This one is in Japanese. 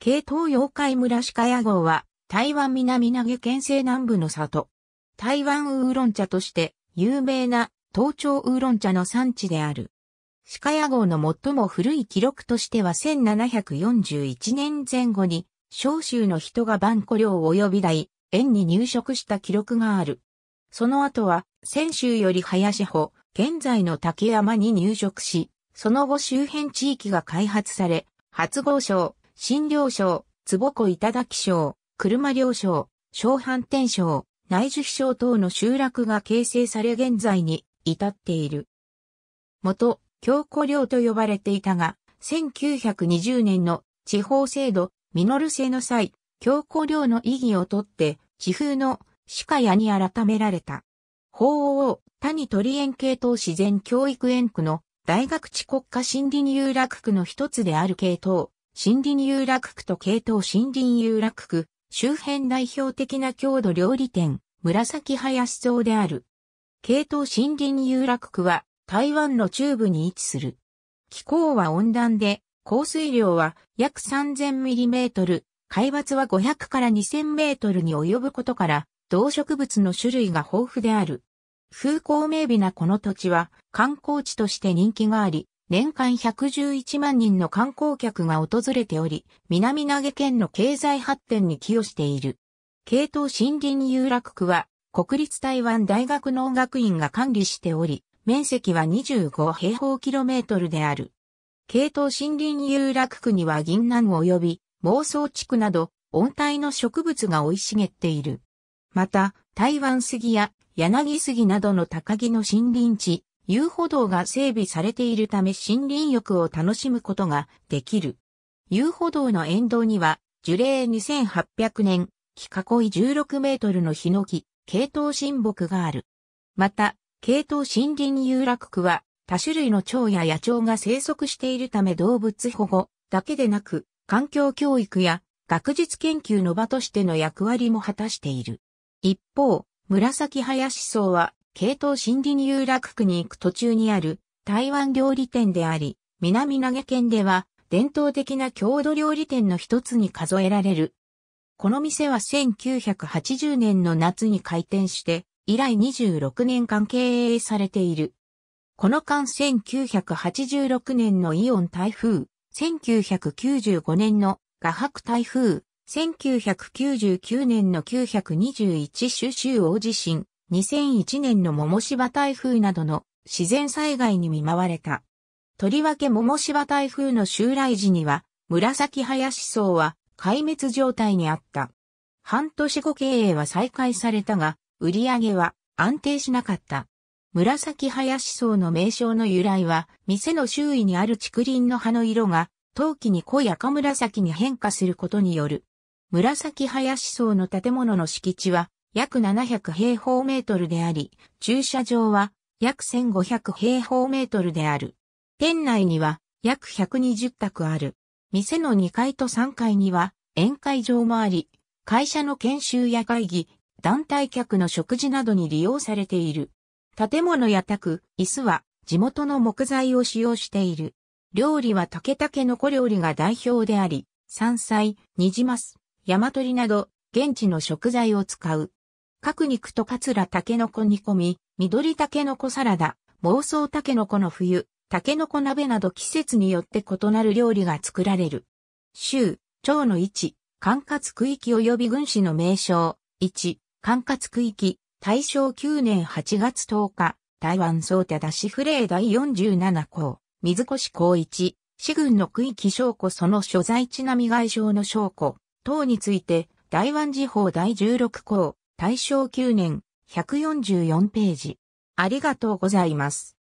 系統妖怪村鹿屋号は、台湾南投げ県西南部の里。台湾ウーロン茶として有名な東朝ウーロン茶の産地である。鹿屋号の最も古い記録としては1741年前後に、小州の人が万古領及び大、園に入植した記録がある。その後は、泉州より林穂、現在の竹山に入植し、その後周辺地域が開発され、初号称、診療賞、坪子頂賞、車両賞、小反天賞、内樹秘賞等の集落が形成され現在に至っている。元、京古領と呼ばれていたが、1920年の地方制度、ミノル制の際、京古領の意義をとって、地風の鹿屋に改められた。法王、谷鳥園系統自然教育園区の大学地国家森林遊楽区の一つである系統、森林遊楽区と系統森林遊楽区、周辺代表的な郷土料理店、紫林荘である。系統森林遊楽区は台湾の中部に位置する。気候は温暖で、降水量は約3 0 0 0トル、海抜は500から2 0 0 0ルに及ぶことから、動植物の種類が豊富である。風光明媚なこの土地は観光地として人気があり、年間111万人の観光客が訪れており、南投げ県の経済発展に寄与している。系統森林遊楽区は、国立台湾大学農学院が管理しており、面積は25平方キロメートルである。系統森林遊楽区には銀南及び妄想地区など温帯の植物が生い茂っている。また、台湾杉や柳杉などの高木の森林地、遊歩道が整備されているため森林浴を楽しむことができる。遊歩道の沿道には、樹齢2800年、木囲い16メートルのヒノキ、系統神木がある。また、系統森林遊楽区は、多種類の蝶や野鳥が生息しているため動物保護だけでなく、環境教育や学術研究の場としての役割も果たしている。一方、紫林草は系統新林遊楽区に行く途中にある台湾料理店であり、南投げ県では伝統的な郷土料理店の一つに数えられる。この店は1980年の夏に開店して、以来26年間経営されている。この間1986年のイオン台風、1995年の画伯台風、1999年の921収集大地震、2001年の桃芝台風などの自然災害に見舞われた。とりわけ桃芝台風の襲来時には、紫林荘は壊滅状態にあった。半年後経営は再開されたが、売り上げは安定しなかった。紫林荘の名称の由来は、店の周囲にある竹林の葉の色が、陶器に濃い赤紫に変化することによる。紫林荘の建物の敷地は、約700平方メートルであり、駐車場は約1500平方メートルである。店内には約120択ある。店の2階と3階には宴会場もあり、会社の研修や会議、団体客の食事などに利用されている。建物や宅、椅子は地元の木材を使用している。料理は竹竹の子料理が代表であり、山菜、ニジマス、山鳥など現地の食材を使う。角肉とカツラタケノコ煮込み、緑タケノコサラダ、妄想タケノコの冬、タケノコ鍋など季節によって異なる料理が作られる。州、町の位置、管轄区域及び軍師の名称、1、管轄区域、大正9年8月10日、台湾総手出しフレー第47項、水越公一、市軍の区域証拠その所在地並外省の証拠、等について、台湾時報第16項、大正9年、144ページ。ありがとうございます。